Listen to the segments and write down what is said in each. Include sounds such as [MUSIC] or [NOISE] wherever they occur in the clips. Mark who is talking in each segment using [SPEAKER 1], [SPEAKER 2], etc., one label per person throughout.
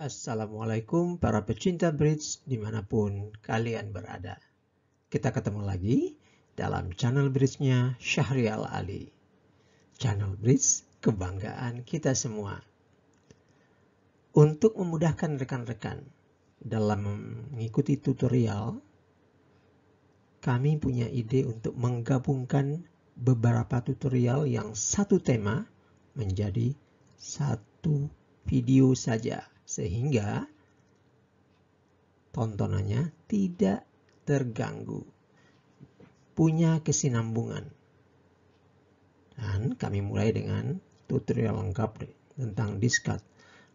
[SPEAKER 1] Assalamualaikum para pecinta bridge dimanapun kalian
[SPEAKER 2] berada. Kita ketemu lagi dalam channel bridge-nya Syahrial Ali. Channel bridge kebanggaan kita semua. Untuk memudahkan rekan-rekan dalam mengikuti tutorial, kami punya ide untuk menggabungkan beberapa tutorial yang satu tema menjadi satu video saja sehingga tontonannya tidak terganggu, punya kesinambungan. Dan kami mulai dengan tutorial lengkap tentang diskat,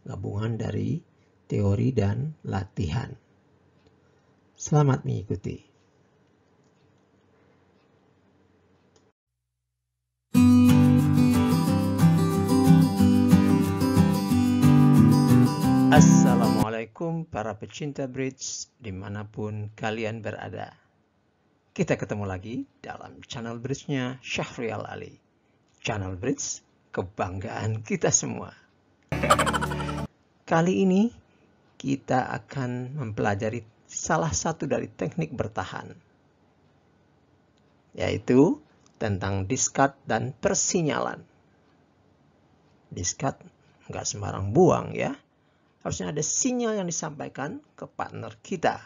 [SPEAKER 2] gabungan dari teori dan latihan. Selamat mengikuti. Assalamualaikum para pecinta bridge dimanapun kalian berada. Kita ketemu lagi dalam channel bridge-nya Syahrial Ali. Channel bridge kebanggaan kita semua. Kali ini kita akan mempelajari salah satu dari teknik bertahan, yaitu tentang discard dan persinyalan. Discard nggak sembarang buang ya, harusnya ada sinyal yang disampaikan ke partner kita.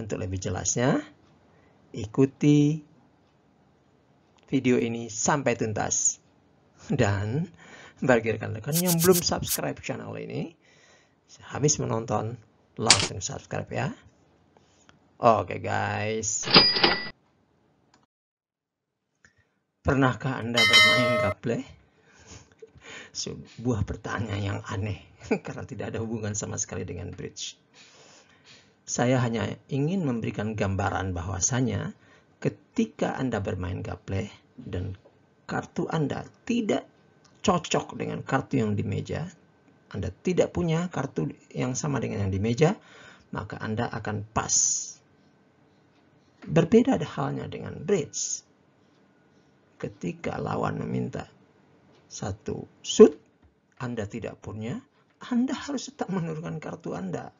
[SPEAKER 2] Untuk lebih jelasnya, ikuti video ini sampai tuntas. Dan bagi rekan-rekan yang belum subscribe channel ini, habis menonton langsung subscribe ya. Oke okay guys. Pernahkah Anda bermain gaple? sebuah pertanyaan yang aneh [LAUGHS] karena tidak ada hubungan sama sekali dengan bridge. Saya hanya ingin memberikan gambaran bahwasanya ketika Anda bermain gaple dan kartu Anda tidak cocok dengan kartu yang di meja, Anda tidak punya kartu yang sama dengan yang di meja, maka Anda akan pas. Berbeda halnya dengan bridge. Ketika lawan meminta satu sud Anda tidak punya, Anda harus tetap menurunkan kartu Anda.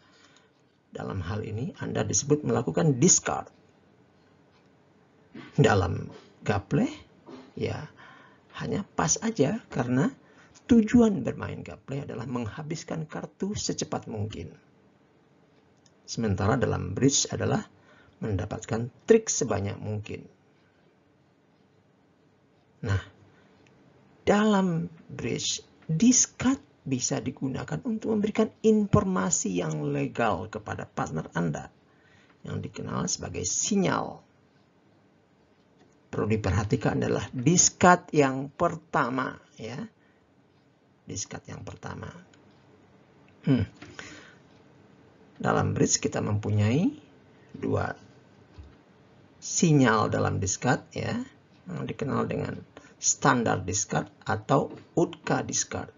[SPEAKER 2] Dalam hal ini Anda disebut melakukan discard. Dalam gaple ya hanya pas aja karena tujuan bermain gaple adalah menghabiskan kartu secepat mungkin. Sementara dalam bridge adalah mendapatkan trik sebanyak mungkin. Nah, dalam bridge, discard bisa digunakan untuk memberikan informasi yang legal kepada partner Anda yang dikenal sebagai sinyal. Perlu diperhatikan adalah discard yang pertama ya. discard yang pertama. Hmm. Dalam bridge kita mempunyai dua sinyal dalam discard, ya yang dikenal dengan Standar discard atau utka discard.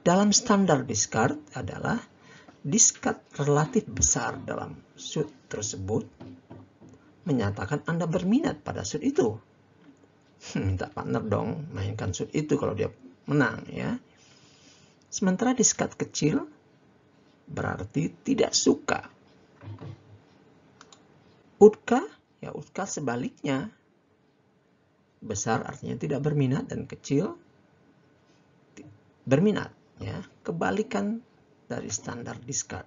[SPEAKER 2] Dalam standar discard adalah discard relatif besar dalam suit tersebut menyatakan Anda berminat pada suit itu. Hmm, minta partner dong mainkan suit itu kalau dia menang ya. Sementara discard kecil berarti tidak suka. Utka Ya, sebaliknya. Besar artinya tidak berminat dan kecil berminat, ya. Kebalikan dari standar discard.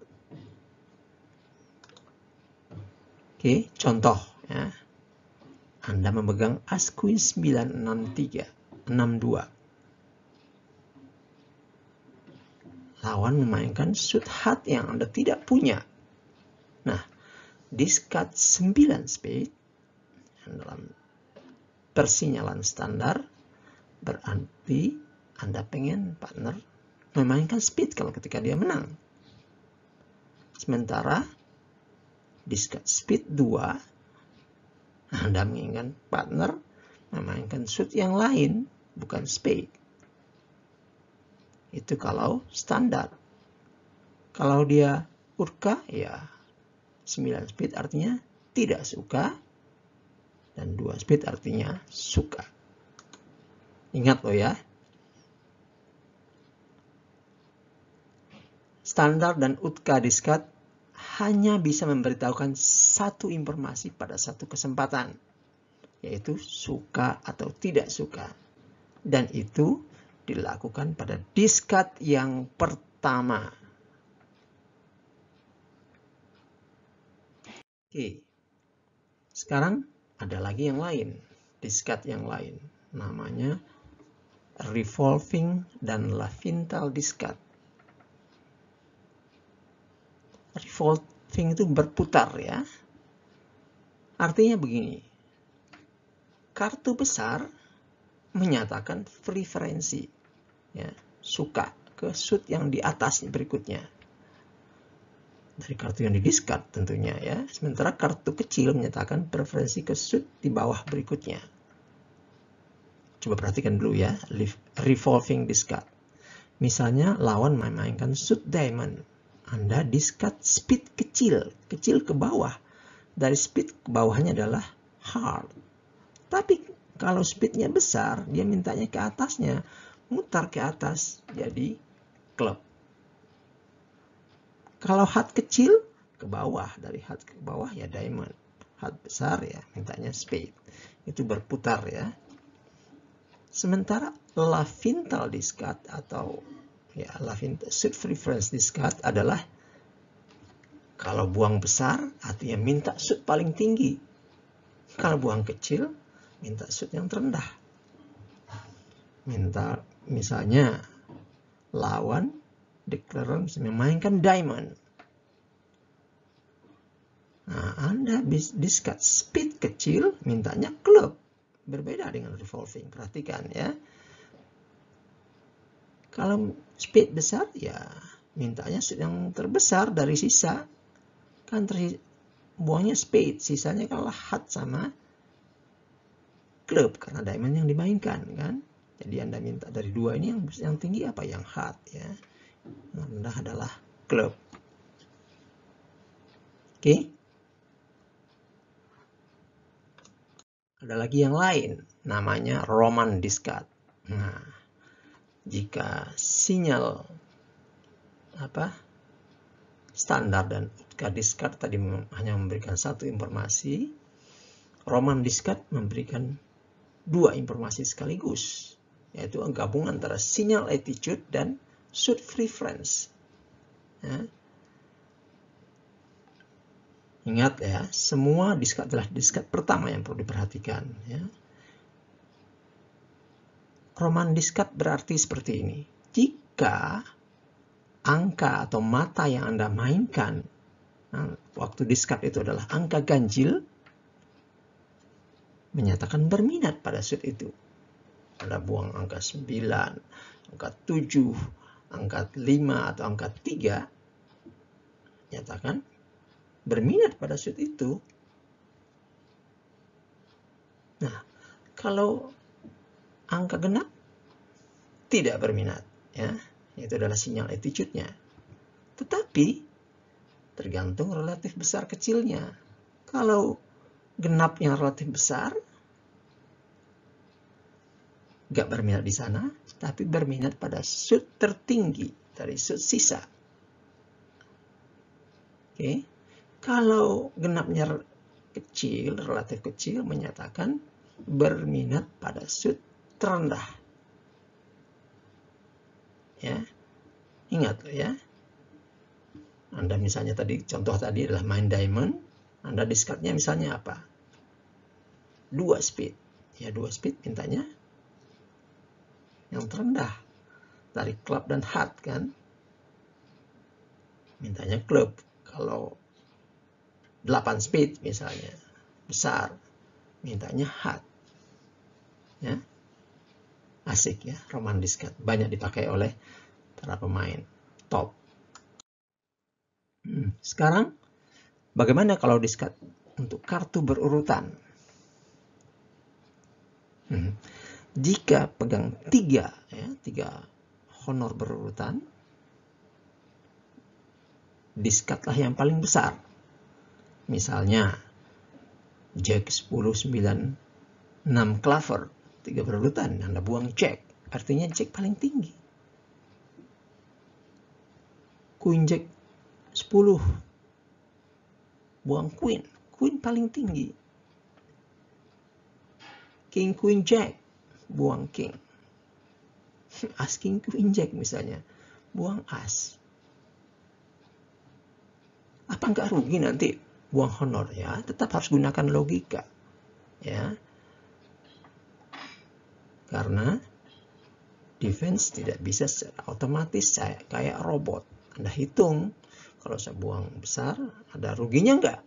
[SPEAKER 2] Oke, contoh ya. Anda memegang as queen 963 62. Lawan memainkan suit hat yang Anda tidak punya. Nah, diskat 9 speed dalam persinyalan standar berarti Anda pengen partner memainkan speed kalau ketika dia menang. Sementara diskat speed 2 Anda menginginkan partner memainkan suit yang lain bukan speed. Itu kalau standar. Kalau dia urka ya 9 speed artinya tidak suka. Dan 2 speed artinya suka. Ingat loh ya. Standar dan UTKA diskat hanya bisa memberitahukan satu informasi pada satu kesempatan, yaitu suka atau tidak suka. Dan itu dilakukan pada diskat yang pertama. Oke. Sekarang ada lagi yang lain, diskat yang lain. Namanya revolving dan lavintal diskat. Revolving itu berputar ya. Artinya begini. Kartu besar menyatakan preferensi ya, suka ke sud yang di atas berikutnya dari kartu yang didiskard tentunya ya. Sementara kartu kecil menyatakan preferensi ke suit di bawah berikutnya. Coba perhatikan dulu ya, revolving discard. Misalnya lawan memainkan suit diamond. Anda discard speed kecil, kecil ke bawah. Dari speed ke bawahnya adalah hard. Tapi kalau speednya besar, dia mintanya ke atasnya, mutar ke atas jadi club. Kalau hat kecil ke bawah dari hat ke bawah ya diamond. hat besar ya mintanya spade. Itu berputar ya. Sementara Lavintal discard atau ya Lavintal suit preference discard adalah kalau buang besar artinya minta suit paling tinggi. Kalau buang kecil minta suit yang terendah. Minta misalnya lawan Declarance memainkan diamond. Nah, Anda discuss speed kecil, mintanya club. Berbeda dengan revolving, perhatikan ya. Kalau speed besar, ya mintanya yang terbesar dari sisa. Kan ter buahnya speed, sisanya kalah hat sama club, karena diamond yang dimainkan kan. Jadi Anda minta dari dua ini yang yang tinggi apa yang hat, ya. Anda adalah klub. Oke. Okay. Ada lagi yang lain, namanya Roman Discard. Nah, jika sinyal apa standar dan Utka Discard tadi hanya memberikan satu informasi, Roman Discard memberikan dua informasi sekaligus, yaitu gabungan antara sinyal attitude dan should preference. Ya. Ingat ya, semua diskat adalah diskat pertama yang perlu diperhatikan. Ya. Roman diskat berarti seperti ini. Jika angka atau mata yang Anda mainkan, nah, waktu diskat itu adalah angka ganjil, menyatakan berminat pada suit itu. Anda buang angka 9, angka 7, angka 5 atau angka 3, nyatakan berminat pada suit itu. Nah, kalau angka genap tidak berminat, ya, itu adalah sinyal attitude-nya. Tetapi tergantung relatif besar kecilnya. Kalau genap yang relatif besar, Gak berminat di sana, tapi berminat pada sud tertinggi dari sud sisa. Oke, okay. kalau genapnya kecil, relatif kecil, menyatakan berminat pada sud terendah. Ya, ingat ya. Anda misalnya tadi, contoh tadi adalah main diamond, anda discardnya misalnya apa? Dua speed. Ya, dua speed mintanya yang terendah dari klub dan hat kan mintanya klub kalau 8 speed misalnya besar mintanya hat ya asik ya roman diskat banyak dipakai oleh para pemain top hmm, sekarang bagaimana kalau diskat untuk kartu berurutan hmm jika pegang tiga, ya, tiga honor berurutan, diskatlah yang paling besar. Misalnya, jack 10, 9, 6 clover, tiga berurutan, Anda buang jack, artinya jack paling tinggi. Queen jack 10, buang queen, queen paling tinggi. King, queen, jack, buang king. [LAUGHS] Asking to inject misalnya, buang as. Apa enggak rugi nanti buang honor ya? Tetap harus gunakan logika, ya. Karena defense tidak bisa secara otomatis kayak robot. Anda hitung kalau saya buang besar, ada ruginya enggak,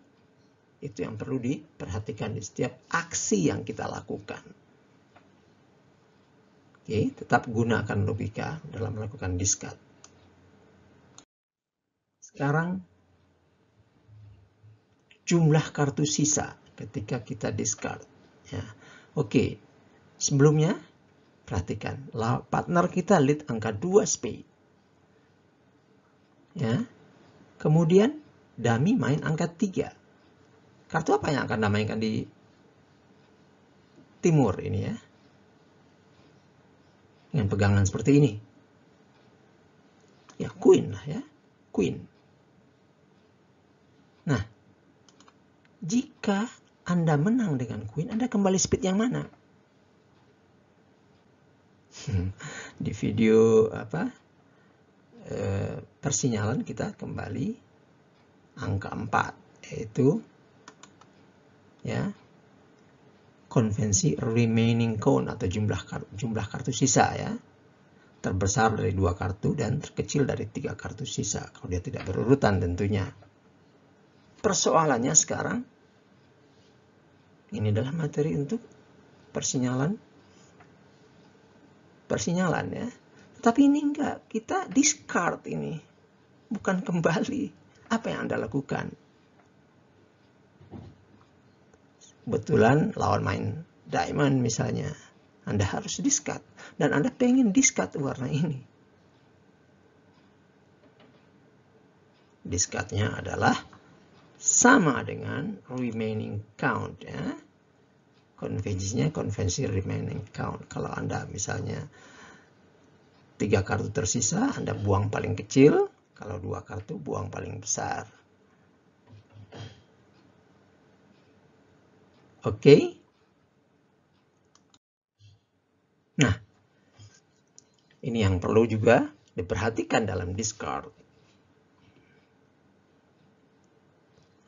[SPEAKER 2] Itu yang perlu diperhatikan di setiap aksi yang kita lakukan okay, tetap gunakan logika dalam melakukan discard. Sekarang jumlah kartu sisa ketika kita discard. Ya. Oke, okay. sebelumnya perhatikan partner kita lead angka 2 spade. Ya. Kemudian dami main angka 3. Kartu apa yang akan dimainkan di timur ini ya? dengan pegangan seperti ini. Ya, queen lah ya, queen. Nah, jika Anda menang dengan queen, Anda kembali speed yang mana? [LAUGHS] Di video apa? E, persinyalan kita kembali angka 4 yaitu ya konvensi remaining count atau jumlah kartu, jumlah kartu sisa ya. Terbesar dari dua kartu dan terkecil dari tiga kartu sisa kalau dia tidak berurutan tentunya. Persoalannya sekarang ini adalah materi untuk persinyalan persinyalan ya. Tapi ini enggak, kita discard ini. Bukan kembali. Apa yang Anda lakukan? kebetulan lawan main diamond misalnya anda harus discard dan anda pengen discard warna ini Discardnya adalah sama dengan remaining count ya konvensinya konvensi remaining count kalau anda misalnya tiga kartu tersisa anda buang paling kecil kalau dua kartu buang paling besar Oke. Nah, ini yang perlu juga diperhatikan dalam discard.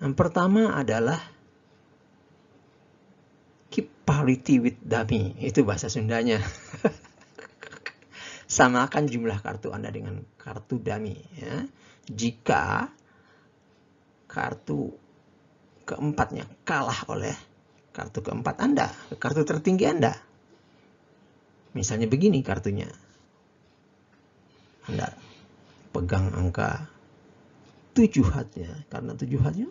[SPEAKER 2] Yang pertama adalah keep parity with dummy. Itu bahasa Sundanya. [LAUGHS] Samakan jumlah kartu Anda dengan kartu dummy. Ya. Jika kartu keempatnya kalah oleh kartu keempat Anda, kartu tertinggi Anda. Misalnya begini kartunya. Anda pegang angka 7 hatnya, karena 7 hatnya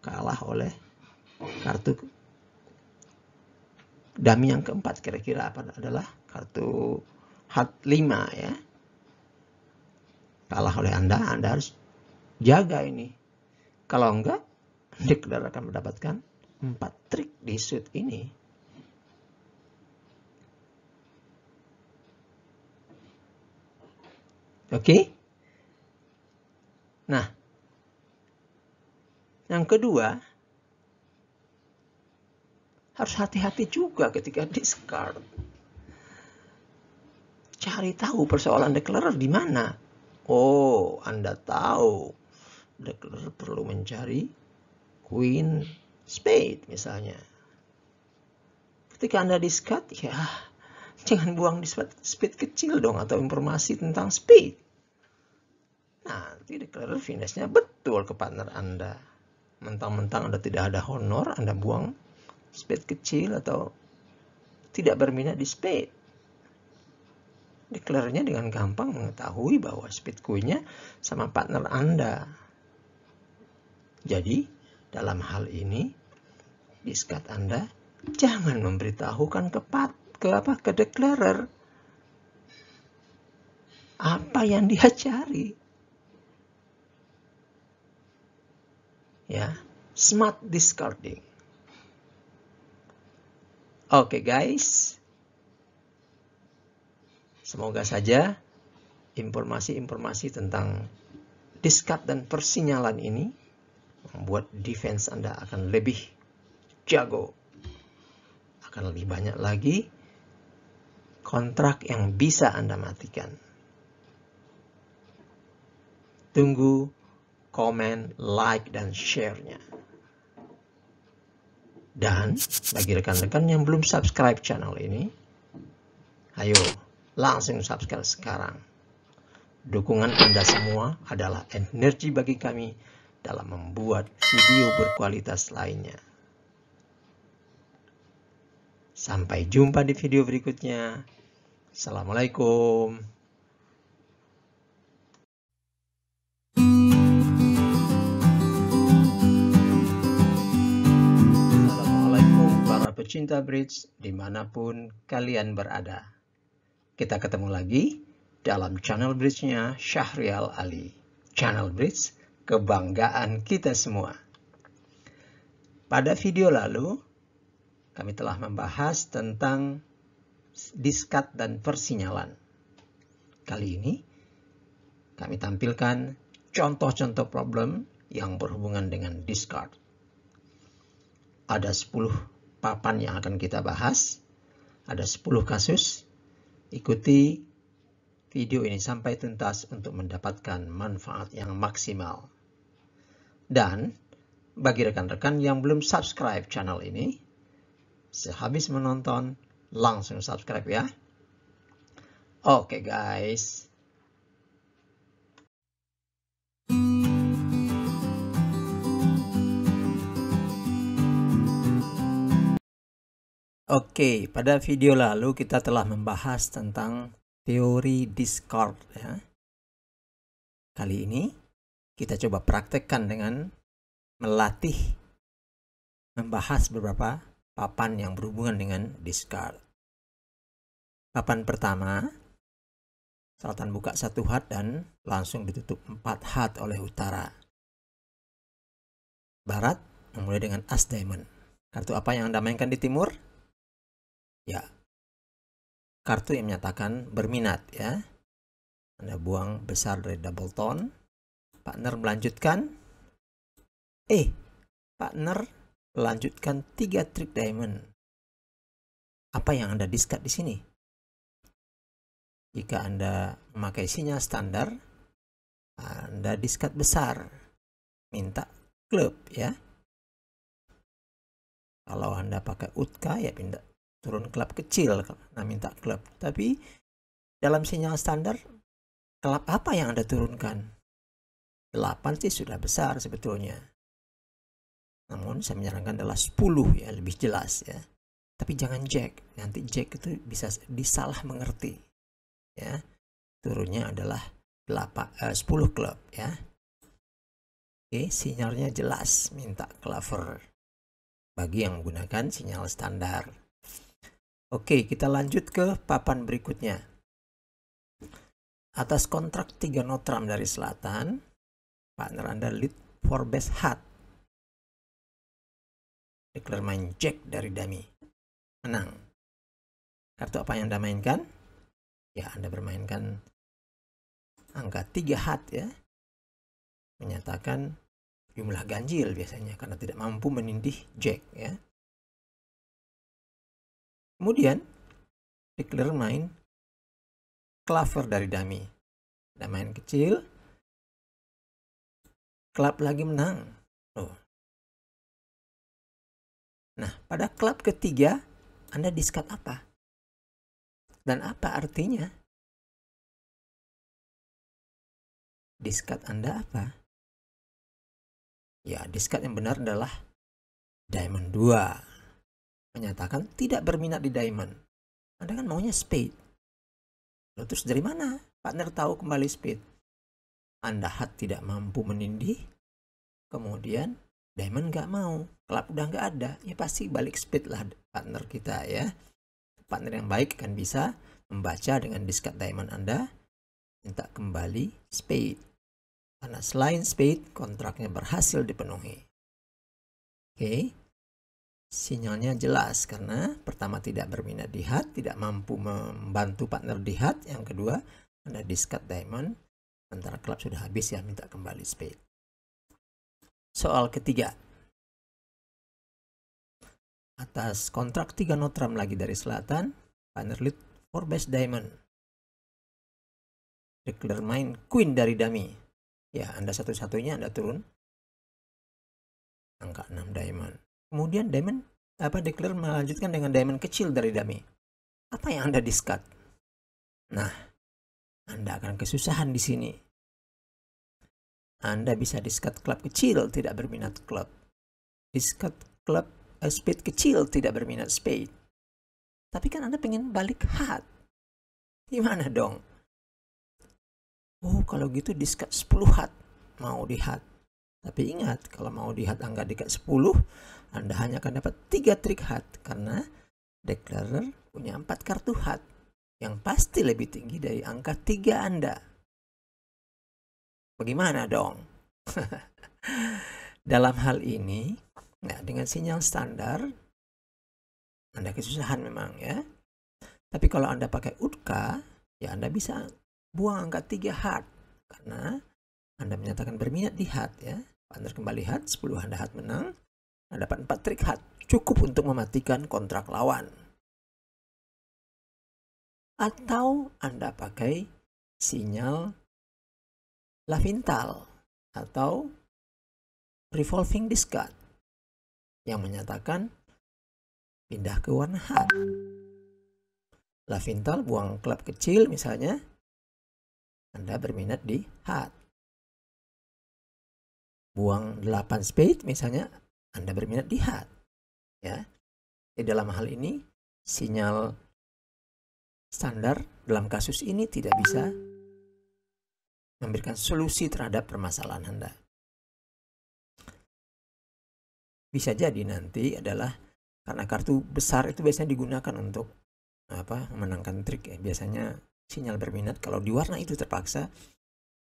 [SPEAKER 2] kalah oleh kartu dami yang keempat kira-kira apa adalah kartu hat 5 ya. Kalah oleh Anda, Anda harus jaga ini. Kalau enggak, Anda akan mendapatkan empat trik di suit ini oke okay? nah yang kedua harus hati-hati juga ketika discard cari tahu persoalan declarer di mana oh anda tahu declarer perlu mencari queen spade misalnya. Ketika Anda di ya [LAUGHS] jangan buang di speed kecil dong atau informasi tentang speed. Nanti declare finishnya betul ke partner Anda. Mentang-mentang Anda tidak ada honor, Anda buang speed kecil atau tidak berminat di speed. Declare-nya dengan gampang mengetahui bahwa speed nya sama partner Anda. Jadi, dalam hal ini, diskat Anda jangan memberitahukan ke pat, ke apa ke declarer apa yang dia cari. Ya, smart discarding. Oke okay guys. Semoga saja informasi-informasi tentang diskat dan persinyalan ini membuat defense Anda akan lebih jago. Akan lebih banyak lagi kontrak yang bisa Anda matikan. Tunggu komen, like, dan share-nya. Dan bagi rekan-rekan yang belum subscribe channel ini, ayo langsung subscribe sekarang. Dukungan Anda semua adalah energi bagi kami dalam membuat video berkualitas lainnya. Sampai jumpa di video berikutnya. Assalamualaikum. para pecinta bridge dimanapun kalian berada. Kita ketemu lagi dalam channel bridge-nya Syahrial Ali. Channel bridge kebanggaan kita semua. Pada video lalu, kami telah membahas tentang diskat dan persinyalan. Kali ini, kami tampilkan contoh-contoh problem yang berhubungan dengan discard. Ada 10 papan yang akan kita bahas. Ada 10 kasus. Ikuti video ini sampai tuntas untuk mendapatkan manfaat yang maksimal. Dan bagi rekan-rekan yang belum subscribe channel ini, sehabis menonton langsung subscribe ya. Oke okay, guys. Oke, okay, pada video lalu kita telah membahas tentang teori discord ya. Kali ini kita coba praktekkan
[SPEAKER 1] dengan melatih membahas beberapa papan yang berhubungan dengan discard. Papan pertama,
[SPEAKER 2] Selatan buka satu hat dan langsung ditutup empat hat oleh utara.
[SPEAKER 1] Barat memulai dengan as diamond. Kartu apa yang Anda mainkan di timur? Ya, kartu yang menyatakan berminat ya.
[SPEAKER 2] Anda buang besar dari double tone partner melanjutkan
[SPEAKER 1] eh partner melanjutkan tiga trik diamond apa yang Anda diskat di sini jika Anda memakai sinyal standar Anda diskat besar minta klub ya kalau Anda pakai utka ya pindah turun klub kecil nah minta klub tapi dalam sinyal
[SPEAKER 2] standar klub apa yang Anda turunkan 8 sih sudah besar sebetulnya. Namun saya menyarankan adalah 10 ya, lebih jelas ya.
[SPEAKER 1] Tapi jangan jack, nanti jack itu bisa disalah mengerti. Ya. Turunnya adalah 8, eh, 10 klub ya. Oke, sinyalnya jelas minta clever bagi yang menggunakan sinyal
[SPEAKER 2] standar. Oke, kita lanjut ke papan berikutnya.
[SPEAKER 1] Atas kontrak tiga notram dari selatan, partner Anda lead for best heart. Declare main jack dari dummy. Menang. Kartu apa yang Anda mainkan? Ya, Anda bermainkan angka 3 hat ya. Menyatakan jumlah ganjil biasanya karena tidak mampu menindih jack ya. Kemudian declare main clover dari dummy. Ada main kecil, klub lagi menang. Oh. Nah, pada klub ketiga, Anda diskat apa? Dan apa artinya? Diskat Anda apa? Ya, diskat yang benar adalah diamond 2. Menyatakan tidak berminat di diamond. Anda kan maunya speed. Lalu terus dari
[SPEAKER 2] mana partner tahu kembali speed? Anda hat tidak mampu menindih. Kemudian Diamond nggak mau, klub udah nggak ada, ya pasti balik speed lah partner kita ya. Partner yang baik akan bisa membaca dengan diskat diamond Anda,
[SPEAKER 1] minta kembali speed. Karena selain speed, kontraknya berhasil dipenuhi. Oke, sinyalnya jelas
[SPEAKER 2] karena pertama tidak berminat di hat, tidak mampu membantu partner di hat. Yang kedua,
[SPEAKER 1] Anda diskat diamond, antara klub sudah habis ya minta kembali spade soal ketiga atas kontrak tiga Notram lagi dari selatan Vanderlit best Diamond Declare main Queen dari Dami ya Anda satu-satunya Anda turun angka 6 Diamond kemudian Diamond apa Declare melanjutkan dengan Diamond kecil dari Dami apa yang Anda discard nah
[SPEAKER 2] anda akan kesusahan di sini. Anda bisa diskat klub kecil tidak berminat klub. Diskat klub eh, spade kecil tidak berminat
[SPEAKER 1] speed. Tapi kan Anda pengen balik hat. Gimana dong? Oh, kalau gitu diskat 10 hat. Mau di hat.
[SPEAKER 2] Tapi ingat, kalau mau di hat angka dekat 10, Anda hanya akan dapat 3 trik hat. Karena declarer punya 4 kartu hat yang pasti lebih tinggi dari angka
[SPEAKER 1] tiga Anda.
[SPEAKER 2] Bagaimana dong? [LAUGHS] Dalam hal ini,
[SPEAKER 1] nah dengan sinyal standar,
[SPEAKER 2] Anda kesusahan memang ya. Tapi kalau Anda pakai UTKA, ya Anda bisa buang angka 3 hard. Karena Anda menyatakan berminat di hard ya. Anda kembali hard, 10 Anda hard menang. Anda dapat 4 trik hard, cukup untuk mematikan kontrak
[SPEAKER 1] lawan atau Anda pakai sinyal Lavintal atau revolving discard yang menyatakan pindah ke warna hard. Lavintal buang klub kecil misalnya, Anda berminat di hard. Buang 8 spade misalnya, Anda berminat di hard. Ya. Di dalam hal ini, sinyal standar dalam kasus ini tidak bisa memberikan solusi terhadap permasalahan Anda. Bisa jadi nanti adalah karena kartu besar
[SPEAKER 2] itu biasanya digunakan untuk apa memenangkan trik ya. Biasanya sinyal berminat kalau di warna itu terpaksa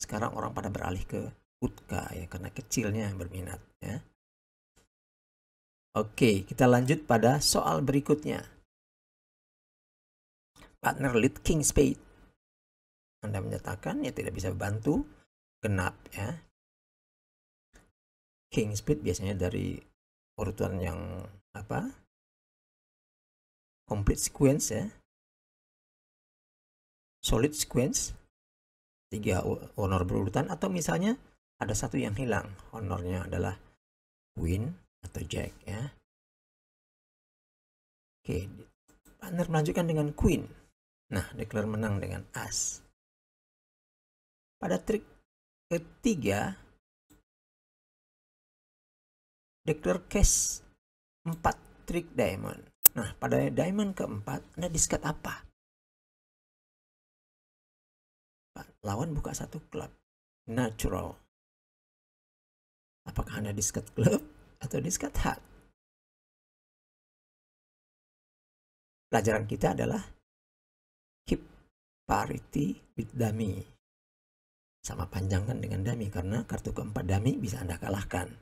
[SPEAKER 2] sekarang orang pada beralih ke utka ya karena kecilnya
[SPEAKER 1] yang berminat ya. Oke, kita lanjut pada soal berikutnya partner lead king spade. Anda menyatakan ya tidak bisa bantu genap ya. King spade biasanya dari urutan yang apa? Complete sequence ya. Solid sequence tiga honor berurutan atau misalnya ada satu yang hilang honornya adalah queen atau jack ya oke partner melanjutkan dengan queen Nah, Leclerc menang dengan as. Pada trik ketiga, Leclerc cash 4 trik diamond. Nah, pada diamond keempat, Anda diskat apa? Nah, lawan buka satu klub. Natural. Apakah Anda diskat klub atau diskat hak? Pelajaran kita adalah parity with dummy. Sama panjangkan dengan dummy karena kartu keempat dummy bisa Anda
[SPEAKER 2] kalahkan.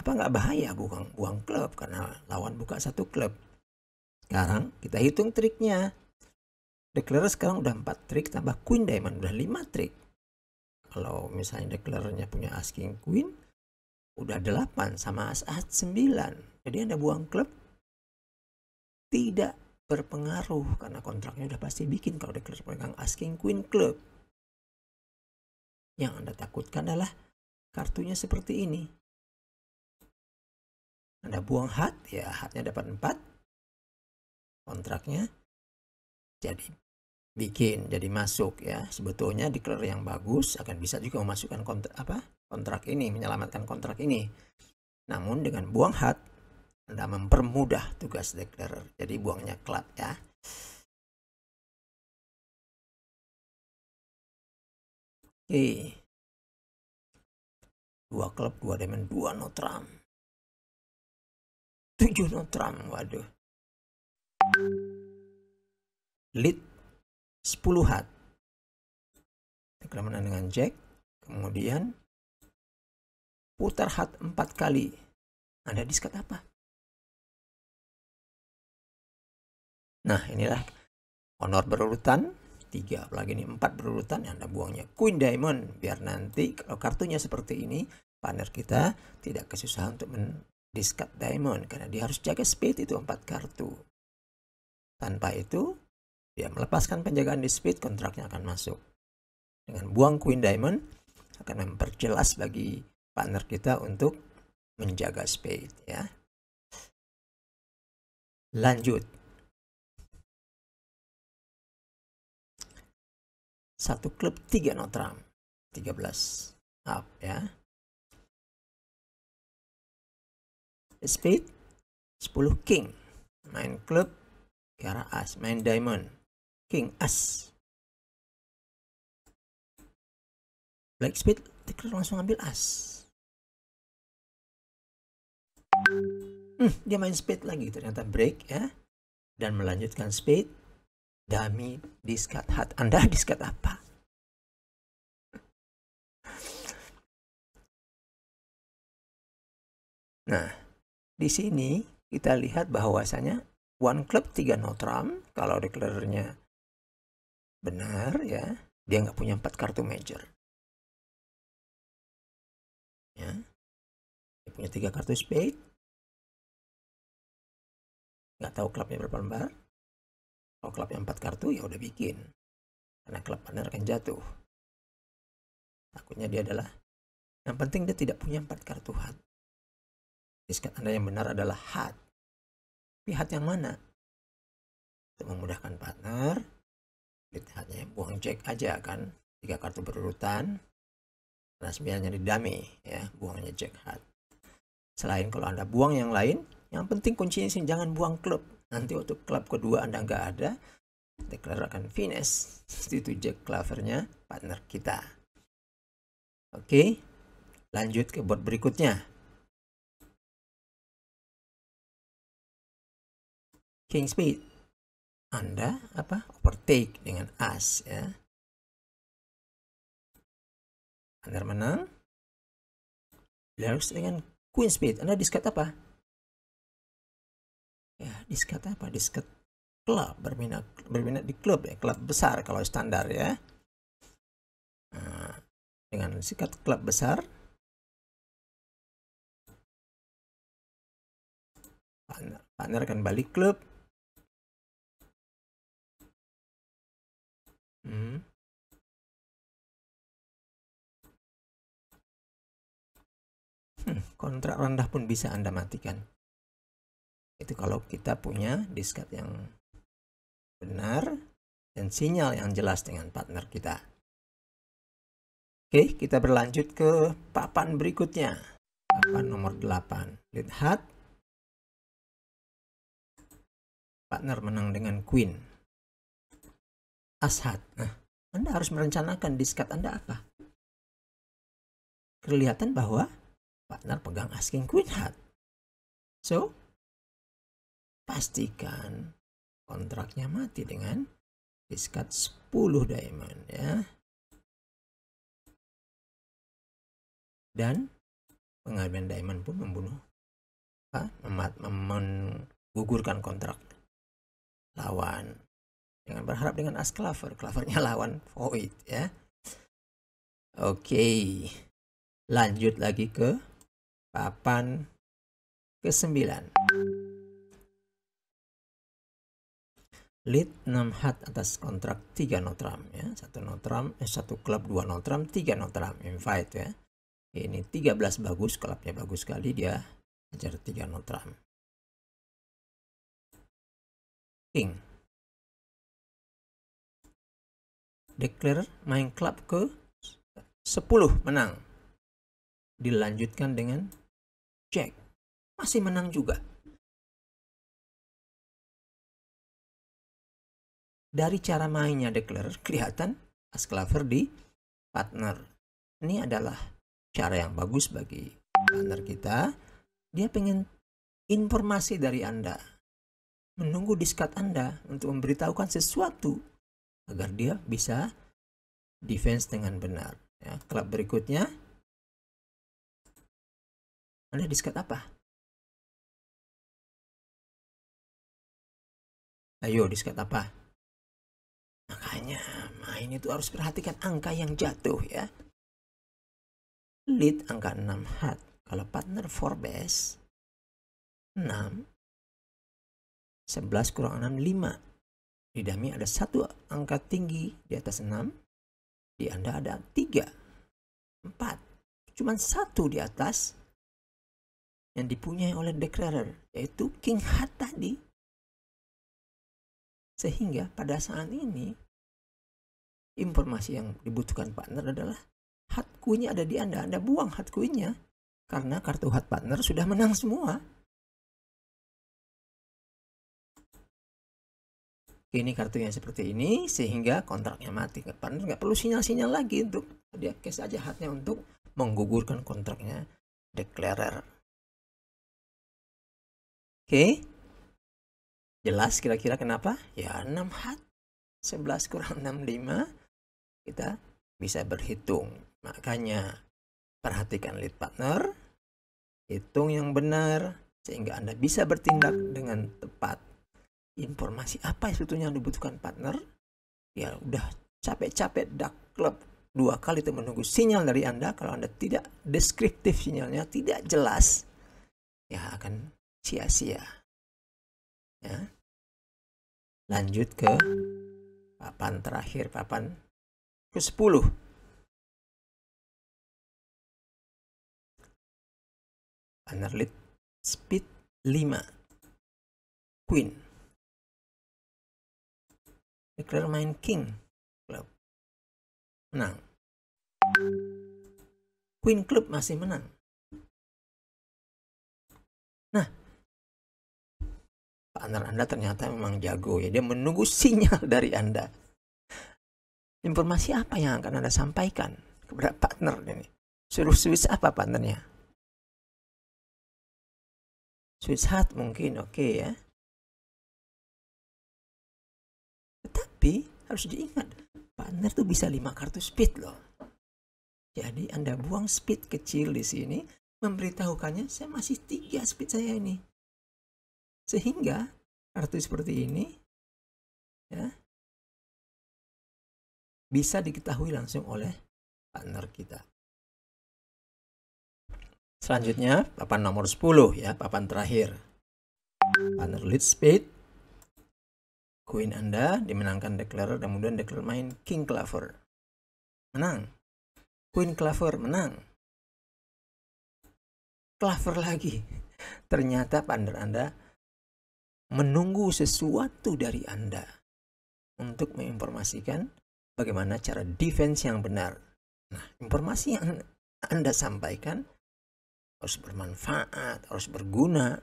[SPEAKER 2] Apa nggak bahaya buang, buang klub karena lawan buka satu klub? Sekarang kita hitung triknya. Declarer sekarang udah 4 trik tambah queen diamond udah 5 trik. Kalau misalnya declarernya punya asking queen udah 8 sama as as 9. Jadi Anda buang klub
[SPEAKER 1] tidak berpengaruh karena kontraknya udah pasti bikin kalau dikeluarkan pegang asking queen club. Yang Anda takutkan adalah kartunya seperti ini. Anda buang hat, ya hatnya dapat 4. Kontraknya jadi bikin jadi masuk
[SPEAKER 2] ya sebetulnya declare yang bagus akan bisa juga memasukkan kontrak apa kontrak ini menyelamatkan
[SPEAKER 1] kontrak ini namun dengan buang hat anda mempermudah tugas declarer. Jadi buangnya club ya. Oke. Dua klub, dua demen, dua notram. Tujuh notram, waduh. Lead sepuluh hat. Kemenangan dengan Jack. Kemudian putar hat empat kali. Anda diskat apa? Nah, inilah honor berurutan. 3 apalagi ini
[SPEAKER 2] 4 berurutan Anda buangnya Queen Diamond biar nanti kalau kartunya seperti ini partner kita tidak kesusahan untuk mendiscard Diamond karena dia harus jaga speed itu empat kartu. Tanpa itu dia melepaskan penjagaan di speed kontraknya akan
[SPEAKER 1] masuk. Dengan buang Queen Diamond akan memperjelas bagi partner kita untuk menjaga speed ya. Lanjut satu klub tiga Notram belas up ya speed sepuluh king main klub cara as main diamond king as black speed tiker langsung ambil as hmm, dia main speed lagi ternyata break ya dan melanjutkan speed dami diskat hat Anda [LAUGHS] diskat apa? Nah, di sini kita lihat bahwasanya one club tiga no trump kalau deklarernya benar ya, dia nggak punya empat kartu major. Ya. Dia punya tiga kartu spade. Nggak tahu klubnya berapa lembar kalau klubnya empat kartu ya udah bikin. Karena klub partner akan jatuh. Takutnya dia adalah yang penting dia tidak punya empat kartu hat. Jika Anda yang benar adalah hat. Pihak yang mana? Untuk memudahkan partner, hanya buang jack aja kan. Tiga kartu berurutan. Rasmiannya didami di dummy, ya, buangnya
[SPEAKER 2] jack hat. Selain kalau Anda buang yang lain, yang penting kuncinya sih jangan buang klub nanti untuk klub kedua Anda nggak ada, deklarakan finish. Itu jack
[SPEAKER 1] Clavernya partner kita. Oke, lanjut ke board berikutnya. King Speed. Anda apa? Overtake dengan as ya. Anda menang. Lalu dengan Queen Speed. Anda discard apa? ya disket apa disket klub berminat berminat di klub ya klub besar kalau standar ya nah, dengan sikat klub besar partner, partner akan balik klub Hmm, hmm kontrak rendah pun bisa Anda matikan itu kalau kita punya
[SPEAKER 2] diskat yang benar dan sinyal yang jelas dengan partner
[SPEAKER 1] kita. Oke, kita berlanjut ke papan berikutnya. Papan nomor 8. Lihat. Partner menang dengan queen. Ashat. Nah, Anda harus merencanakan diskat Anda apa. Kelihatan bahwa partner pegang asking queen hat. So, pastikan kontraknya mati dengan discard 10 diamond ya. Dan pengambilan diamond pun membunuh memat, menggugurkan kontrak lawan dengan berharap dengan as clover clovernya [LAUGHS] lawan void ya
[SPEAKER 2] oke lanjut lagi ke papan ke sembilan lead 6 hat atas kontrak 3 Notram ya. 1 Notram, eh, 1 klub 2 Notram, 3 Notram invite ya. Ini 13 bagus,
[SPEAKER 1] klubnya bagus sekali dia ajar 3 Notram. King. Declare main klub ke 10 menang. Dilanjutkan dengan check. Masih menang juga. dari cara mainnya Declan kelihatan Asklaver di partner. Ini adalah cara yang bagus bagi
[SPEAKER 2] partner kita. Dia pengen informasi dari Anda. Menunggu diskat Anda untuk memberitahukan sesuatu agar dia bisa
[SPEAKER 1] defense dengan benar. Ya, klub berikutnya. Anda diskat apa? Ayo, diskat apa? Makanya main itu harus perhatikan angka yang jatuh ya. Lead angka 6 hat. Kalau partner 4 base 6 11 kurang 6 5. Di dami ada satu angka tinggi di atas 6. Di Anda ada 3 4. Cuman satu di atas yang dipunyai oleh declarer yaitu king hat tadi sehingga pada saat ini informasi yang dibutuhkan partner adalah hat kuenya ada di Anda. Anda buang hat kuenya karena kartu hat partner sudah menang semua. Ini kartu yang seperti ini sehingga kontraknya mati. Partner nggak perlu sinyal-sinyal lagi untuk dia case aja hatnya untuk menggugurkan kontraknya declarer. Oke. Okay jelas kira-kira kenapa ya 6 hat 11 kurang 65
[SPEAKER 2] kita bisa berhitung makanya perhatikan lead partner hitung yang benar sehingga Anda bisa bertindak dengan tepat informasi apa sebetulnya yang dibutuhkan partner ya udah capek-capek dark club dua kali itu menunggu sinyal dari Anda kalau Anda tidak deskriptif sinyalnya
[SPEAKER 1] tidak jelas ya akan sia-sia ya lanjut ke papan terakhir papan ke 10 Underlit speed 5 Queen Declare main King Club menang Queen Club masih menang partner Anda ternyata memang jago ya. Dia menunggu [LAUGHS] sinyal dari Anda. Informasi apa yang akan Anda sampaikan kepada partner ini? Suruh switch apa partnernya? Switch hat mungkin oke okay ya. Tetapi harus diingat, partner tuh bisa lima kartu speed loh. Jadi Anda buang speed kecil di sini, memberitahukannya saya masih tiga speed saya ini sehingga kartu seperti ini ya bisa diketahui langsung oleh partner kita.
[SPEAKER 2] Selanjutnya papan nomor 10 ya, papan terakhir. Partner lead spade.
[SPEAKER 1] Queen Anda dimenangkan declarer dan kemudian declarer main king clover. Menang. Queen clover menang. Clover lagi. Ternyata partner Anda menunggu
[SPEAKER 2] sesuatu dari Anda untuk menginformasikan bagaimana cara defense yang benar. Nah, informasi yang Anda sampaikan
[SPEAKER 1] harus bermanfaat, harus berguna.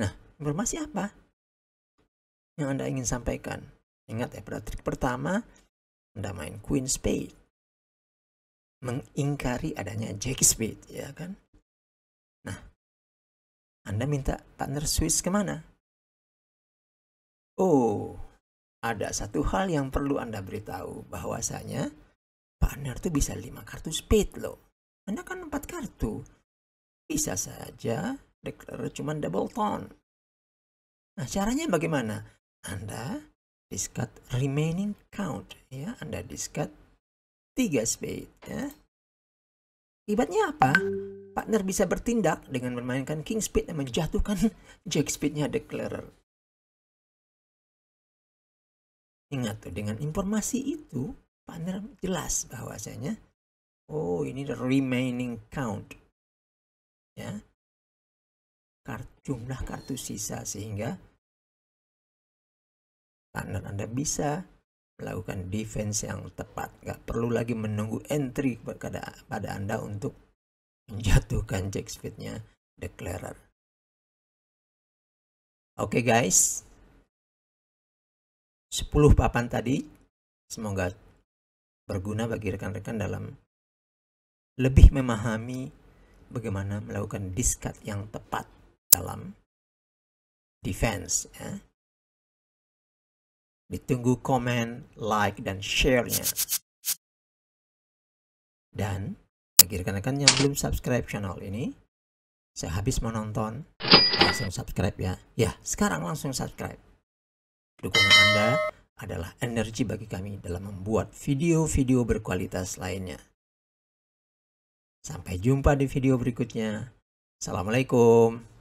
[SPEAKER 1] Nah,
[SPEAKER 2] informasi apa yang Anda ingin sampaikan? Ingat ya, pada trik pertama,
[SPEAKER 1] Anda main Queen Spade. Mengingkari adanya Jack Spade, ya kan? Anda minta partner Swiss kemana? Oh, ada satu hal yang perlu Anda beritahu
[SPEAKER 2] bahwasanya partner itu bisa lima kartu speed loh. Anda kan empat kartu. Bisa saja declare cuma double ton. Nah, caranya bagaimana? Anda discard remaining count ya, Anda discard 3 spade ya. Akibatnya apa?
[SPEAKER 1] partner bisa bertindak dengan memainkan king speed dan menjatuhkan [LAUGHS] jack speednya declarer. Ingat tuh, dengan informasi itu, partner jelas bahwasanya, oh ini the remaining count. Ya, Kartu, jumlah kartu sisa sehingga partner Anda bisa melakukan
[SPEAKER 2] defense yang tepat. Gak perlu lagi menunggu entry pada, pada Anda untuk
[SPEAKER 1] menjatuhkan [LAUGHS] check speednya declarer. Oke okay guys, 10 papan tadi semoga berguna bagi rekan-rekan dalam lebih memahami
[SPEAKER 2] bagaimana melakukan discard yang tepat dalam
[SPEAKER 1] defense. Ya. Ditunggu komen, like, dan share-nya. Dan bagi rekan-rekan yang belum
[SPEAKER 2] subscribe channel ini saya habis menonton langsung subscribe ya ya sekarang langsung subscribe dukungan anda adalah energi bagi kami dalam membuat video-video berkualitas lainnya sampai jumpa di video berikutnya assalamualaikum